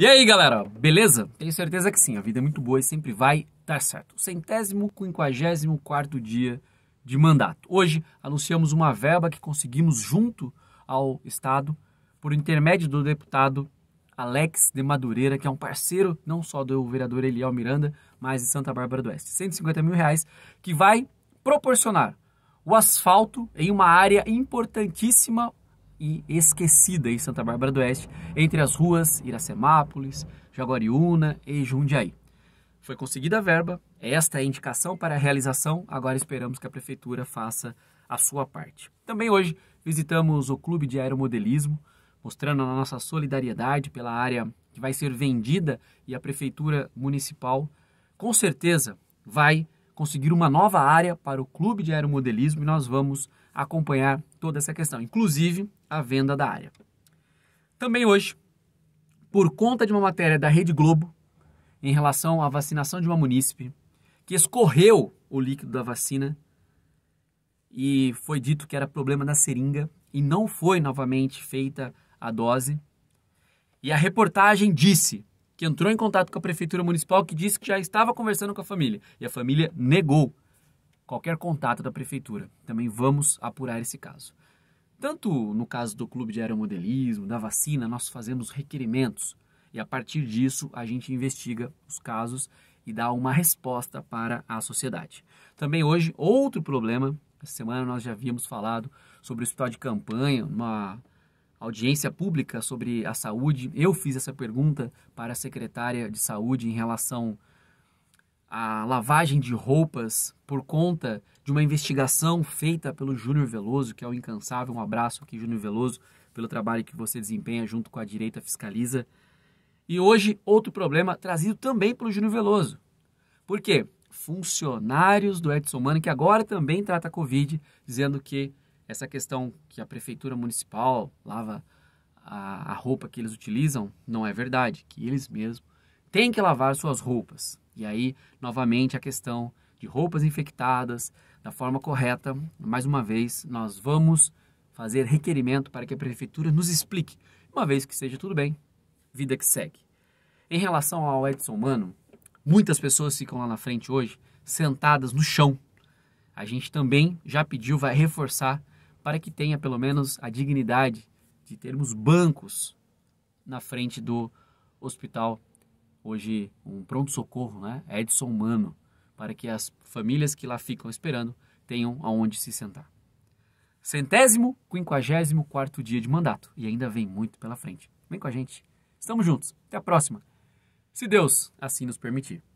E aí, galera, beleza? Tenho certeza que sim, a vida é muito boa e sempre vai dar certo. O centésimo, quinquagésimo quarto dia de mandato. Hoje anunciamos uma verba que conseguimos junto ao Estado por intermédio do deputado Alex de Madureira, que é um parceiro não só do vereador Eliel Miranda, mas de Santa Bárbara do Oeste. 150 mil reais que vai proporcionar o asfalto em uma área importantíssima e esquecida em Santa Bárbara do Oeste, entre as ruas Iracemápolis, Jaguariúna e Jundiaí. Foi conseguida a verba, esta é a indicação para a realização, agora esperamos que a Prefeitura faça a sua parte. Também hoje visitamos o Clube de Aeromodelismo, mostrando a nossa solidariedade pela área que vai ser vendida e a Prefeitura Municipal, com certeza, vai conseguir uma nova área para o Clube de Aeromodelismo e nós vamos acompanhar toda essa questão, inclusive a venda da área. Também hoje, por conta de uma matéria da Rede Globo em relação à vacinação de uma munícipe que escorreu o líquido da vacina e foi dito que era problema da seringa e não foi novamente feita a dose. E a reportagem disse que entrou em contato com a prefeitura municipal que disse que já estava conversando com a família e a família negou qualquer contato da prefeitura. Também vamos apurar esse caso. Tanto no caso do clube de aeromodelismo, da vacina, nós fazemos requerimentos e a partir disso a gente investiga os casos e dá uma resposta para a sociedade. Também hoje, outro problema, essa semana nós já havíamos falado sobre o hospital de campanha, uma audiência pública sobre a saúde. Eu fiz essa pergunta para a secretária de saúde em relação à lavagem de roupas por conta de uma investigação feita pelo Júnior Veloso, que é o incansável. Um abraço aqui, Júnior Veloso, pelo trabalho que você desempenha junto com a direita fiscaliza. E hoje, outro problema trazido também pelo Júnior Veloso. Por quê? Funcionários do Edson Mano, que agora também trata a Covid, dizendo que essa questão que a prefeitura municipal lava a, a roupa que eles utilizam, não é verdade, que eles mesmos têm que lavar suas roupas. E aí, novamente, a questão de roupas infectadas, da forma correta, mais uma vez, nós vamos fazer requerimento para que a prefeitura nos explique, uma vez que seja tudo bem, vida que segue. Em relação ao Edson Mano, muitas pessoas ficam lá na frente hoje sentadas no chão. A gente também já pediu, vai reforçar para que tenha pelo menos a dignidade de termos bancos na frente do hospital, hoje um pronto-socorro, né? É Edson Mano, para que as famílias que lá ficam esperando tenham aonde se sentar. Centésimo, quinquagésimo quarto dia de mandato e ainda vem muito pela frente. Vem com a gente. Estamos juntos. Até a próxima. Se Deus assim nos permitir.